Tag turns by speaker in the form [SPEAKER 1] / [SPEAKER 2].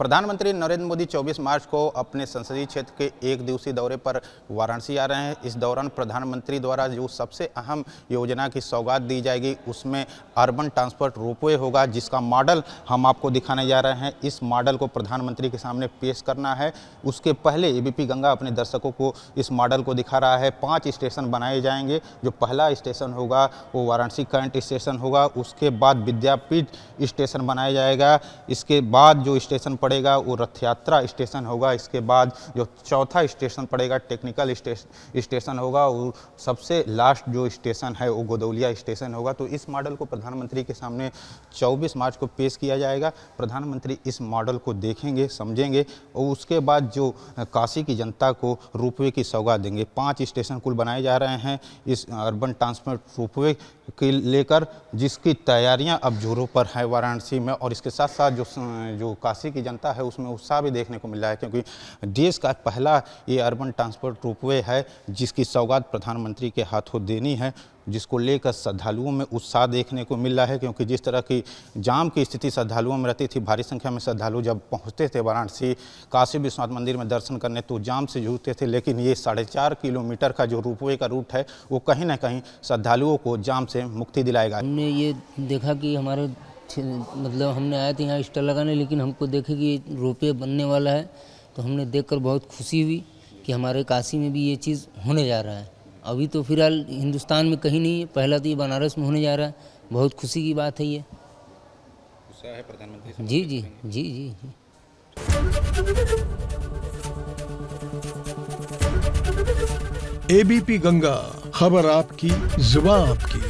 [SPEAKER 1] प्रधानमंत्री नरेंद्र मोदी 24 मार्च को अपने संसदीय क्षेत्र के एक दिवसीय दौरे पर वाराणसी आ रहे हैं इस दौरान प्रधानमंत्री द्वारा जो सबसे अहम योजना की सौगात दी जाएगी उसमें अर्बन ट्रांसपोर्ट रोपवे होगा जिसका मॉडल हम आपको दिखाने जा रहे हैं इस मॉडल को प्रधानमंत्री के सामने पेश करना है उसके पहले ए गंगा अपने दर्शकों को इस मॉडल को दिखा रहा है पाँच स्टेशन बनाए जाएंगे जो पहला स्टेशन होगा वो वाराणसी करंट स्टेशन होगा उसके बाद विद्यापीठ स्टेशन बनाया जाएगा इसके बाद जो स्टेशन पर पड़ेगा वो रथ यात्रा स्टेशन होगा इसके बाद जो चौथा स्टेशन पड़ेगा टेक्निकल स्टेशन होगा वो सबसे लास्ट जो स्टेशन है वो गोदौलिया स्टेशन होगा तो इस मॉडल को प्रधानमंत्री के सामने 24 मार्च को पेश किया जाएगा प्रधानमंत्री इस मॉडल को देखेंगे समझेंगे और उसके बाद जो काशी की जनता को रूपवे की सौगात देंगे पाँच स्टेशन कुल बनाए जा रहे हैं इस अर्बन ट्रांसपोर्ट रूपवे के लेकर जिसकी तैयारियां अब जोरों पर है वाराणसी में और इसके साथ साथ जो जो काशी की जनता जनता है उसमें उत्साह भी देखने को मिल रहा है क्योंकि देश का पहला ये अर्बन ट्रांसपोर्ट रोपवे है जिसकी सौगात प्रधानमंत्री के हाथों देनी है जिसको लेकर श्रद्धालुओं में उत्साह देखने को मिल रहा है क्योंकि जिस तरह की जाम की स्थिति श्रद्धालुओं में रहती थी भारी संख्या में श्रद्धालु जब पहुंचते थे वाराणसी काशी विश्वनाथ मंदिर में दर्शन करने तो जाम से जूझते थे लेकिन ये साढ़े चार किलोमीटर का जो रूपवे का रूट है वो कहीं ना कहीं श्रद्धालुओं को जाम से मुक्ति दिलाएगा हमने
[SPEAKER 2] ये देखा कि हमारे मतलब हमने आए थे तो यहाँ स्टॉल लगाने लेकिन हमको देखे कि रोपे बनने वाला है तो हमने देखकर बहुत खुशी हुई कि हमारे काशी में भी ये चीज़ होने जा रहा है अभी तो फिलहाल हिंदुस्तान में कहीं नहीं है पहला तो ये बनारस में होने जा रहा है बहुत खुशी की बात है ये
[SPEAKER 1] प्रधानमंत्री जी
[SPEAKER 2] जी जी जी जी एबीपी गंगा खबर आपकी जुबा आपकी